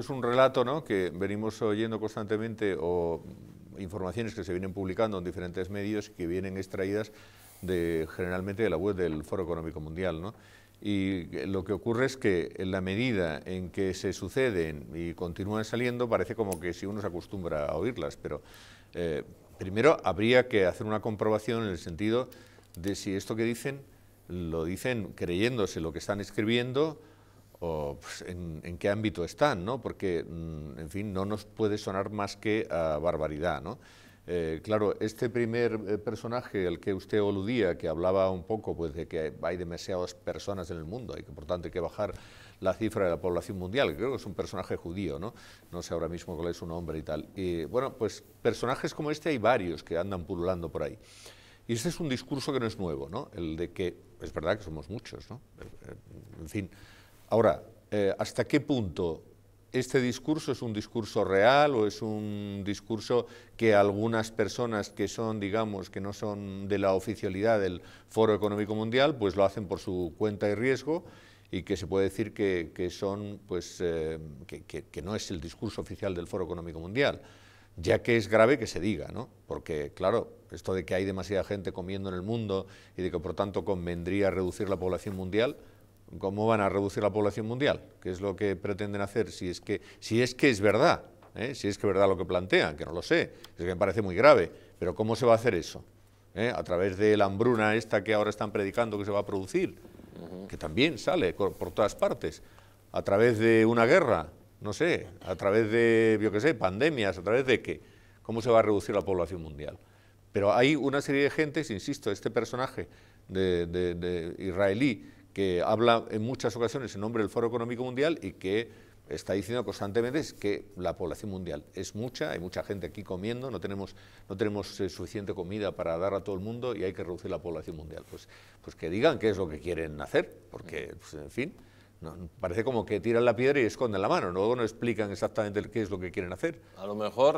es un, relato ¿no? que venimos oyendo constantemente o informaciones que se vienen publicando en diferentes medios que vienen extraídas generalmente de la web del Foro Económico Mundial. ¿no? Y lo que ocurre es que en la medida en que se suceden y continúan saliendo, parece como que si uno se acostumbra a oírlas, pero eh, primero habría que hacer una comprobación en el sentido de si esto que dicen lo dicen creyéndose lo que están escribiendo o pues, en, qué ámbito están, ¿no? porque, mm, en fin, no nos puede sonar más que a ah, barbaridad. ¿no? Eh, claro, este primer eh, personaje el que usted aludía, que hablaba un poco pues, de que hay demasiadas personas en el mundo y que por tanto hay que bajar la cifra de la población mundial, creo que es un personaje judío, ¿no? No sé ahora mismo cuál es su nombre y tal. Y, bueno, pues personajes como este hay varios que andan pululando por ahí. Y este es un discurso que no es nuevo, ¿no? El de que, es verdad que somos muchos, ¿no? Eh, en fin, Ahora, eh, ¿hasta qué punto este discurso es un discurso real o es un discurso que algunas personas que son, digamos, que no son de la oficialidad del Foro Económico Mundial, pues lo hacen por su cuenta y riesgo y que se puede decir que, son, pues, eh, que, no es el discurso oficial del Foro Económico Mundial, ya que es grave que se diga, ¿no? Porque, claro, esto de que hay demasiada gente comiendo en el mundo y de que, por tanto, convendría reducir la población mundial, ¿Cómo van a reducir la población mundial? ¿Qué es lo que pretenden hacer? Si es que, si es, que es verdad, ¿eh? si es que es verdad lo que plantean, que no lo sé, es que me parece muy grave, pero ¿cómo se va a hacer eso? ¿Eh? A través de la hambruna esta que ahora están predicando que se va a producir, que también sale por todas partes, a través de una guerra, no sé, a través de, yo qué sé, pandemias, a través de qué, cómo se va a reducir la población mundial. Pero hay una serie de gentes, insisto, este personaje de, de israelí, que habla en muchas ocasiones en nombre del Foro Económico Mundial y que está diciendo constantemente que la población mundial es mucha, hay mucha gente aquí comiendo, no tenemos, no tenemos eh, suficiente comida para dar a todo el mundo y hay que reducir la población mundial. Pues, pues que digan qué es lo que quieren hacer, porque, pues, en fin, no, parece como que tiran la piedra y esconden la mano, luego no explican exactamente qué es lo que quieren hacer. A lo mejor